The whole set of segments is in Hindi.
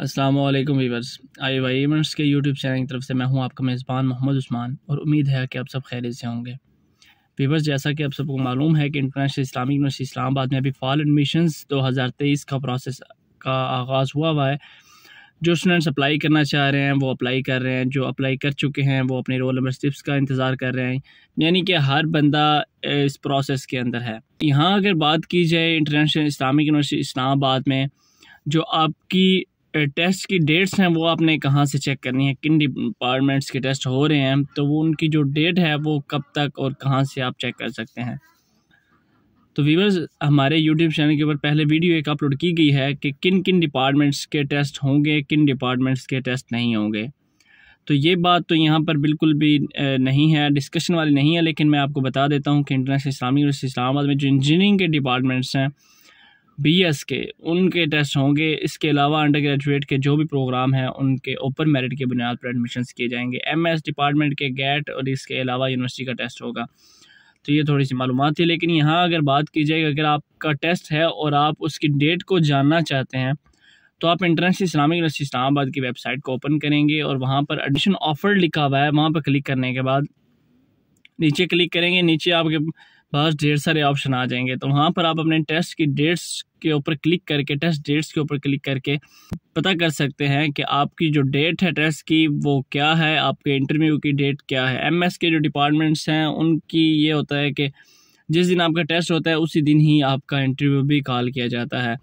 अस्सलाम वालेकुम वीवर्स आई वाई इवेंट्स के यूट्यूब चैनल की तरफ से मैं हूं आपका मेज़बान मोहम्मद उस्मान और उम्मीद है कि आप सब खैरियत से होंगे वीवर्स जैसा कि आप सबको मालूम है कि इंटरनेशनल इस्लामिक यूनिवर्सिटी इस्लामाबाद में अभी फॉल एडमिशन्स 2023 का प्रोसेस का आगाज़ हुआ हुआ है जो स्टूडेंट्स अप्लाई करना चाह रहे हैं वो अप्लाई कर रहे हैं जो अप्लाई कर चुके हैं वो अपने रोल नंबर स्टिप्स का इंतज़ार कर रहे हैं यानी कि हर बंदा इस प्रोसेस के अंदर है यहाँ अगर बात की जाए इंटरनेशनल इस्लामिक यूनिवर्सिटी इस्लामाबाद में जो आपकी टेस्ट की डेट्स हैं वो आपने कहाँ से चेक करनी है किन डिपार्टमेंट्स के टेस्ट हो रहे हैं तो वो उनकी जो डेट है वो कब तक और कहाँ से आप चेक कर सकते हैं तो वीवर्स हमारे यूट्यूब चैनल के ऊपर पहले वीडियो एक अपलोड की गई है कि किन किन डिपार्टमेंट्स के टेस्ट होंगे किन डिपार्टमेंट्स के टेस्ट नहीं होंगे तो ये बात तो यहाँ पर बिल्कुल भी नहीं है डिस्कशन वाली नहीं है लेकिन मैं आपको बता देता हूँ कि इंटरनेशनल इस्लामी यूनिवर्सिटी इस्लामाबाद में जो इंजीनियरिंग के डिपार्टमेंट्स हैं बीएस के उनके टेस्ट होंगे इसके अलावा अंडर ग्रेजुएट के जो भी प्रोग्राम हैं उनके ओपन मेरिट की बुनियाद पर एडमिशन्स किए जाएंगे एमएस डिपार्टमेंट के गेट और इसके अलावा यूनिवर्सिटी का टेस्ट होगा तो ये थोड़ी सी मालूम थी लेकिन यहाँ अगर बात की जाए अगर आपका टेस्ट है और आप उसकी डेट को जानना चाहते हैं तो आप इंटरनेशनल इस्लामिक यूनिवर्सिटी इस्लामाबाद की वेबसाइट को ओपन करेंगे और वहाँ पर एडमिशन ऑफ़र लिखा हुआ है वहाँ पर क्लिक करने के बाद नीचे क्लिक करेंगे नीचे आपके पास ढेर सारे ऑप्शन आ जाएंगे तो वहाँ पर आप अपने टेस्ट की डेट्स के ऊपर क्लिक करके टेस्ट डेट्स के ऊपर क्लिक करके पता कर सकते हैं कि आपकी जो डेट है टेस्ट की वो क्या है आपके इंटरव्यू की डेट क्या है एम के जो डिपार्टमेंट्स हैं उनकी ये होता है कि जिस दिन आपका टेस्ट होता है उसी दिन ही आपका इंटरव्यू भी कॉल किया जाता है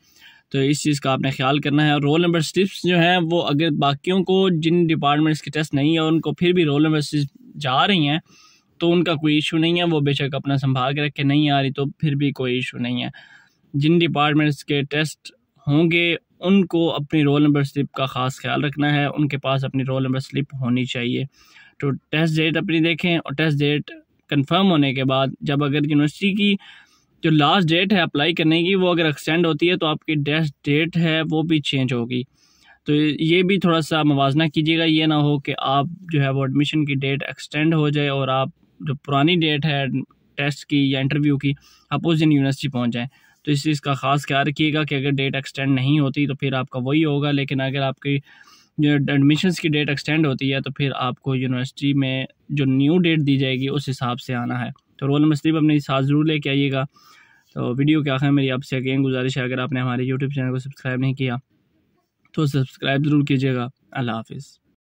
तो इस चीज़ का आपने ख्याल करना है और रोल नंबर स्लिप्स जो हैं वो अगर बाकियों को जिन डिपार्टमेंट्स के टेस्ट नहीं है उनको फिर भी रोल नंबर स्लिप जा रही हैं तो उनका कोई इशू नहीं है वो बेशक अपना संभाल के रखे नहीं आ रही तो फिर भी कोई इशू नहीं है जिन डिपार्टमेंट्स के टेस्ट होंगे उनको अपनी रोल नंबर स्लिप का ख़ास ख्याल रखना है उनके पास अपनी रोल नंबर स्लिप होनी चाहिए तो टेस्ट डेट अपनी देखें और टेस्ट डेट कंफर्म होने के बाद जब अगर यूनिवर्सिटी की जो लास्ट डेट है अप्लाई करने की वो अगर एक्सटेंड होती है तो आपकी टेस्ट डेट है वो भी चेंज होगी तो ये भी थोड़ा सा मुवजना कीजिएगा ये ना हो कि आप जो है वो एडमिशन की डेट एक्सटेंड हो जाए और आप जो पुरानी डेट है टेस्ट की या इंटरव्यू की आप उस दिन यूनिवर्सिटी पहुँच जाएँ तो इस चीज़ का ख़ास ख्याल रखिएगा कि अगर डेट एक्सटेंड नहीं होती तो फिर आपका वही होगा लेकिन अगर आपकी जो एडमिशन्स की डेट एक्सटेंड होती है तो फिर आपको यूनिवर्सिटी में जो न्यू डेट दी जाएगी उस हिसाब से आना है तो रोल नंबर सिर्फ अपने साथ ज़रूर लेके आइएगा तो वीडियो क्या है मेरी आपसे अगेन गुजारिश है अगर आपने हमारे यूट्यूब चैनल को सब्सक्राइब नहीं किया तो सब्सक्राइब ज़रूर कीजिएगा अल्लाह हाफिज़